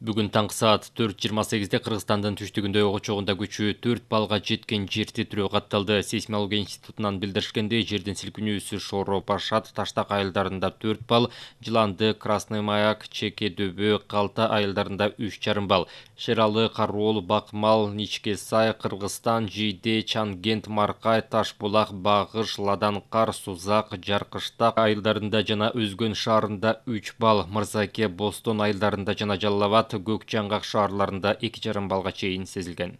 бүгүн таңкы саат төрт жыйырма сегизде кыргызстандын түштүгүндө очогунда күчү төрт баллга жеткен жер титирөө катталды сейсмология институтунан билдиришкендей жердин силкинүүсү шоро башат таштак айылдарында төрт балл жыланды красный маяк чеке дөбө калта айылдарында үч жарым балл шералы кароол бакмал ничке сай кыргызстан жийде чангент маркай таш булак багыш ладан кар сузак жаркыштак айылдарында жана өзгөн шаарында үч балл мырзаке бостон айылдарында жана жалал абад алматы көк жаңғақ шаарларында эки жарым балға чейин сезилген